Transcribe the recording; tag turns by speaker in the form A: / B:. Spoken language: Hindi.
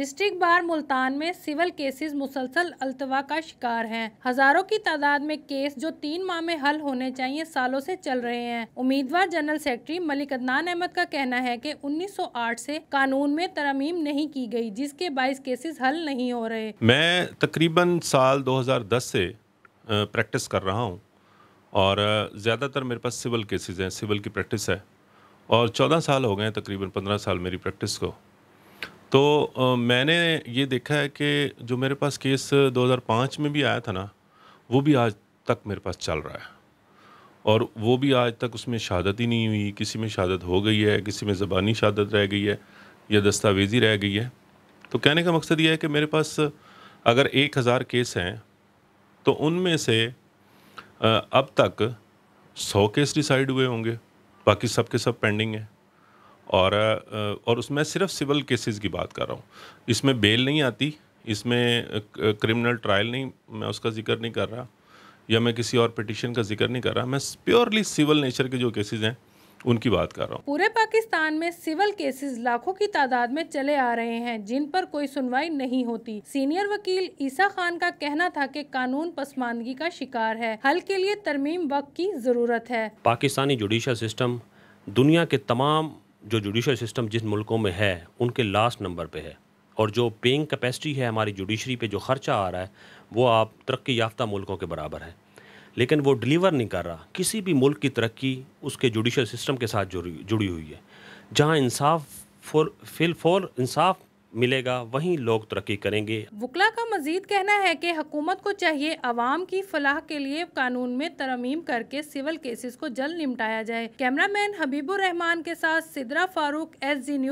A: डिस्ट्रिक्ट बार मुल्तान में सिविल केसेस मुसलसल अल्तवा का शिकार हैं हजारों की तादाद में केस जो तीन माह में हल होने चाहिए सालों से चल रहे हैं उम्मीदवार जनरल सेक्रेटरी मलिक अदनान अहमद का कहना है कि 1908 से कानून में तरमीम नहीं की गई जिसके बाईस केसेस हल नहीं हो रहे
B: मैं तकरीबन साल दो से प्रैक्टिस कर रहा हूँ और ज़्यादातर मेरे पास सिविल केसेज हैं सिविल की प्रैक्टिस है और 14 साल हो गए हैं तकरीबन 15 साल मेरी प्रैक्टिस को तो आ, मैंने ये देखा है कि जो मेरे पास केस 2005 में भी आया था ना वो भी आज तक मेरे पास चल रहा है और वो भी आज तक उसमें शहादत ही नहीं हुई किसी में शहादत हो गई है किसी में ज़बानी शहादत रह गई है या दस्तावेजी रह गई है तो कहने का मकसद ये है कि मेरे पास अगर एक हज़ार केस हैं तो उनमें से अब तक सौ केस डिसाइड हुए होंगे बाकी सब के सब पेंडिंग है और और उसमें सिर्फ सिविल केसेस की बात कर रहा हूँ इसमें बेल नहीं आती इसमें क्रिमिनल ट्रायल नहीं मैं उसका जिक्र नहीं कर रहा या मैं किसी और पिटिशन का जिक्र नहीं कर रहा मैं प्योरली सिविल नेचर के जो केसेज हैं उनकी बात कर रहा हूँ
A: पूरे पाकिस्तान में सिविल केसेस लाखों की तादाद में चले आ रहे हैं जिन पर कोई सुनवाई नहीं होती सीनियर वकील ईसा खान का कहना था कि कानून पसमानगी का शिकार है हल के लिए तरमीम वक्त की जरूरत है
C: पाकिस्तानी जुडिशल सिस्टम दुनिया के तमाम जो जुडिशल सिस्टम जिन मुल्कों में है उनके लास्ट नंबर पे है और जो पेइंग कैपेसिटी है हमारी जुडिशरी पे जो ख़र्चा आ रहा है वो आप तरक्की याफ्ता मुल्कों के बराबर है लेकिन वो डिलीवर नहीं कर रहा किसी भी मुल्क की तरक्की उसके जुडिशल सिस्टम के साथ जुड़ी जुड़ी हुई है जहाँ इंसाफ फॉर फिल फॉर इंसाफ मिलेगा वहीं लोग तरक्की करेंगे
A: वकला का मजीद कहना है कि हुकूमत को चाहिए अवाम की फलाह के लिए कानून में तरमीम करके सिविल केसेस को जल्द निपटाया जाए कैमरा मैन हबीबुर रहमान के साथ Sidra Farooq S G news